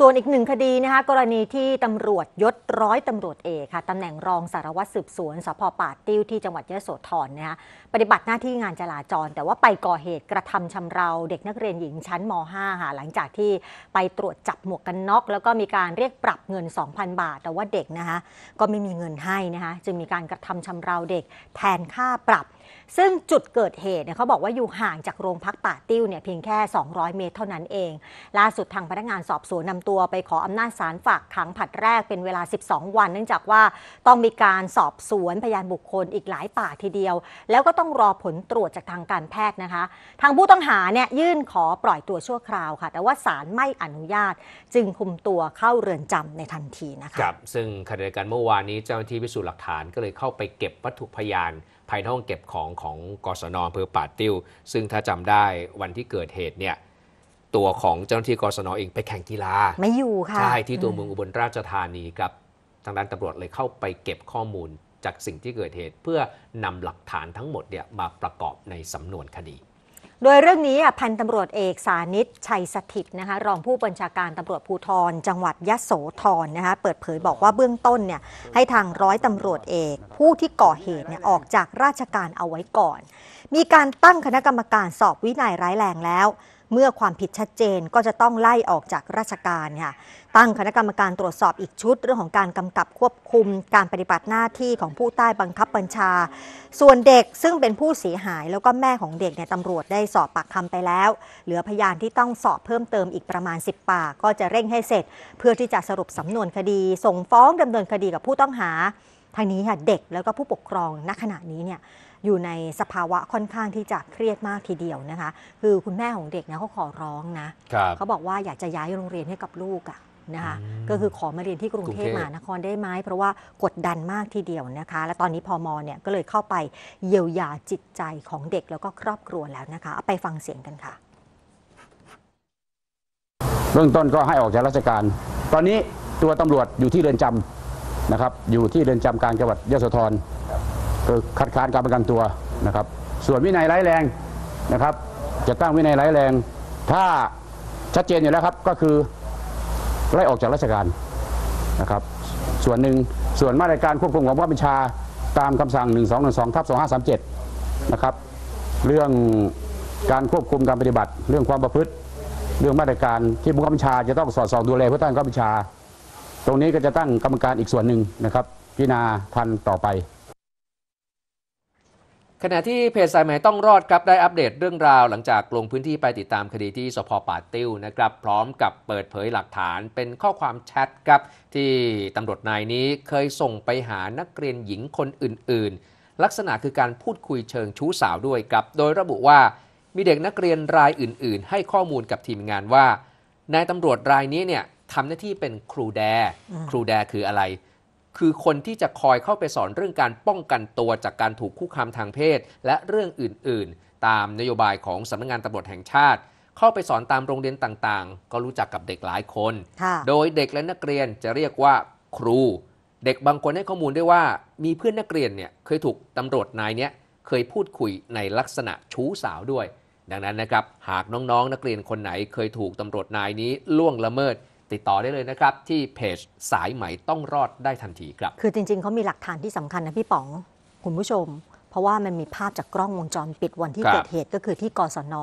ส่วนอีกหนึ่งคดีนะคะกรณีที่ตำรวจยศร้อยตำรวจเอกค่ะตำแหน่งรองสารวัตรสืบสวนสพป่าติ้วที่จังหวัดยะโสธรนะคะปฏิบัติหน้าที่งานจราจร แต่ว่าไปก่อเหตุกระทำชำเราเด็กนักเรียนหญิงชั้นม .5 ค่ะหลังจากที่ไปตรวจจับหมวกกันน็อกแล้วก็มีการเรียกปรับเงิน 2,000 บาท แต่ว่าเด็กนะคะก็ไม่มีเงินให้นะคะจึงมีการกระทำชำเราเด็กแทนค่าปรับ ซึ่งจุดเกิดเหตุเนี่ยเขาบอกว่าอยู่ห่างจากโรงพักป่าติ้วเนี่ยเพียงแค่ 200 เมตรเท่านั้นเองล่าสุดทางพนักงานสอบสวนนำตัวไปขออำนาจศาลฝากขังผัดแรกเป็นเวลา 12 วัน เนื่องจากว่าต้องมีการสอบสวนพยานบุคคลอีกหลายปากทีเดียว แล้วก็ต้องรอผลตรวจจากทางการแพทย์นะคะ ทางผู้ต้องหาเนี่ยยื่นขอปล่อยตัวชั่วคราวค่ะ แต่ว่าศาลไม่อนุญาตจึงคุมตัวเข้าเรือนจำในทันทีนะคะครับซึ่งขณะเดียวกันเมื่อวานนี้เจ้าหน้าที่พิสูจน์หลักฐานก็เลยเข้าไปเก็บวัตถุพยานภายในห้องเก็บของของกศนอำเภอป่าติ้ว ซึ่งถ้าจำได้วันที่เกิดเหตุเนี่ยตัวของเจ้าหน้าที่กศนอเองไปแข่งกีฬา ไม่อยู่ค่ะ ใช่ที่ตัวเมืองอุบลราชธานีครับ ทางด้านตำรวจเลยเข้าไปเก็บข้อมูลจากสิ่งที่เกิดเหตุ เพื่อนำหลักฐานทั้งหมดเนี่ยมาประกอบในสำนวนคดี โดยเรื่องนี้พันตำรวจเอกสานิตชัยสถิตนะคะรองผู้บัญชาการตำรวจภูธร จังหวัดยะโสธรนะคะเปิดเผยบอกว่าเบื้องต้นเนี่ยให้ทางร้อยตำรวจเอกผู้ที่ก่อเหตุเนี่ยออกจากราชการเอาไว้ก่อน มีการตั้งคณะกรรมการสอบวินัยร้ายแรงแล้วเมื่อความผิดชัดเจนก็จะต้องไล่ออกจากราชการค่ะตั้งคณะกรรมการตรวจสอบอีกชุด เรื่องของการกำกับควบคุมการปฏิบัติหน้าที่ของผู้ใต้บังคับบัญชา ส่วนเด็กซึ่งเป็นผู้เสียหายแล้วก็แม่ของเด็กเนี่ยตำรวจได้สอบปากคำไปแล้ว เหลือพยานที่ต้องสอบเพิ่มเติมอีกประมาณ 10ปากก็จะเร่งให้เสร็จเพื่อที่จะสรุปสำนวนคดี ส่งฟ้องดำเนินคดีกับผู้ต้องหาทางนี้ค่ะเด็กแล้วก็ผู้ปกครองณขณะนี้เนี่ยอยู่ในสภาวะค่อนข้างที่จะเครียดมากทีเดียวนะคะ คือคุณแม่ของเด็กนะเขาขอร้องนะเขาบอกว่าอยากจะย้ายโรงเรียนให้กับลูกอะ่ะนะคะก็คือขอมาเรียนที่กรุงเทพมหานครได้ไหมเพราะว่ากดดันมากทีเดียวนะคะ และตอนนี้พอมอเนี่ยก็เลยเข้าไปเยียวยาจิตใจของเด็กแล้วก็ครอบครัวแล้วนะคะไปฟังเสียงกันค่ะเรื่องต้นก็ให้ออกจากราชการ ตอนนี้ตัวตำรวจอยู่ที่เรือนจำนะครับอยู่ที่เรือนจำกลางจังหวัดยโสธรคัดค้านการประกันตัวนะครับส่วนวินัยร้ายแรงนะครับ จะตั้งวินัยร้ายแรง ถ้าชัดเจนอยู่แล้วครับก็คือไล่ออกจากราชการนะครับ ส่วนหนึ่ง ส่วนมาตรการควบคุมของผู้บัญชาตามคำสั่ง 1 2ึ่ทับ2537นะครับเรื่องการควบคุมการปฏิบัติ เรื่องความประพฤติ เรื่องมาตรการที่ผู้บัญชาจะต้องสอดส่องดูแลผู้ตั้บัญชา ตรงนี้ก็จะตั้งกรรมการอีกส่วนหนึ่งนะครับ พิจารณาทันต่อไปขณะที่เพจสายใหม่ต้องรอดครับได้อัปเดตเรื่องราว หลังจากลงพื้นที่ไปติดตามคดีที่สพป่าติ้วนะครับ พร้อมกับเปิดเผยหลักฐานเป็นข้อความแชทครับ ที่ตำรวจนายนี้เคยส่งไปหานักเรียนหญิงคนอื่นๆ ลักษณะคือการพูดคุยเชิงชู้สาวด้วยครับ โดยระบุว่ามีเด็กนักเรียนรายอื่นๆ ให้ข้อมูลกับทีมงานว่านายตำรวจรายนี้เนี่ยทำหน้าที่เป็นครูแดครูแดคืออะไรคือคนที่จะคอยเข้าไปสอนเรื่องการป้องกันตัวจากการถูกคุกคามทางเพศ และเรื่องอื่น ๆ ตามนโยบายของสำนักงงานตำรวจแห่งชาติ เข้าไปสอนตามโรงเรียนต่างๆ ก็รู้จักกับเด็กหลายคนโดยเด็กและนักเรียนจะเรียกว่าครู เด็กบางคนให้ข้อมูลได้ว่า มีเพื่อนนักเรียนเนี่ยเคยถูกตำรวจนายเนี้ยเคยพูดคุยในลักษณะชู้สาวด้วย ดังนั้นนะครับ หากน้องๆ นักเรียนคนไหนเคยถูกตำรวจนายนี้ล่วงละเมิดติดต่อได้เลยนะครับที่เพจสายไหมต้องรอดได้ทันทีครับ คือจริงๆ เขามีหลักฐานที่สำคัญนะพี่ป๋องคุณผู้ชม เพราะว่ามันมีภาพจากกล้องวงจรปิดวันที่เกิดเหตุก็คือที่กศน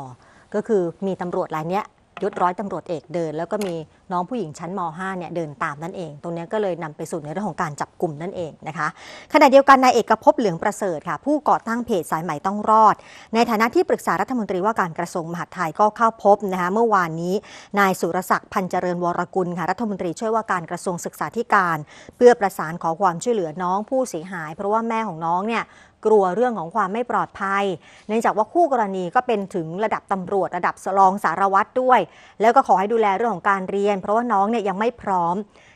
ก็คือมีตำรวจรายเนี้ยยศร้อยตำรวจเอกเดินแล้วก็มีน้องผู้หญิงชั้นม .5 เนี่ยเดินตามนั่นเอง ตรงนี้ก็เลยนำไปสู่ในเรื่องของการจับกลุ่มนั่นเองนะคะ ขณะเดียวกันนายเอกภพเหลืองประเสริฐค่ะ ผู้ก่อตั้งเพจสายใหม่ต้องรอด ในฐานะที่ปรึกษารัฐมนตรีว่าการกระทรวงมหาดไทยก็เข้าพบนะคะเมื่อวานนี้นายสุรศักดิ์พันเจริญวรกุลค่ะ รัฐมนตรีช่วยว่าการกระทรวงศึกษาธิการ เพื่อประสานขอความช่วยเหลือน้องผู้เสียหาย เพราะว่าแม่ของน้องเนี่ยกลัวเรื่องของความไม่ปลอดภัย เนื่องจากว่าคู่กรณีก็เป็นถึงระดับตำรวจระดับสรองสารวัตรด้วย แล้วก็ขอให้ดูแลเรื่องของการเรียนเพราะว่าน้องเนี่ยยังไม่พร้อม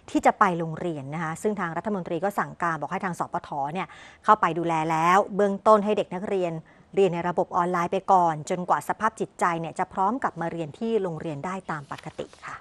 ที่จะไปโรงเรียนนะคะซึ่งทางรัฐมนตรีก็สั่งการบอกให้ทางสปทเนี่ยเข้าไปดูแลแล้ว เบื้องต้นให้เด็กนักเรียน เรียนในระบบออนไลน์ไปก่อน จนกว่าสภาพจิตใจเนี่ยจะพร้อมกลับมาเรียนที่โรงเรียนได้ตามปกติค่ะ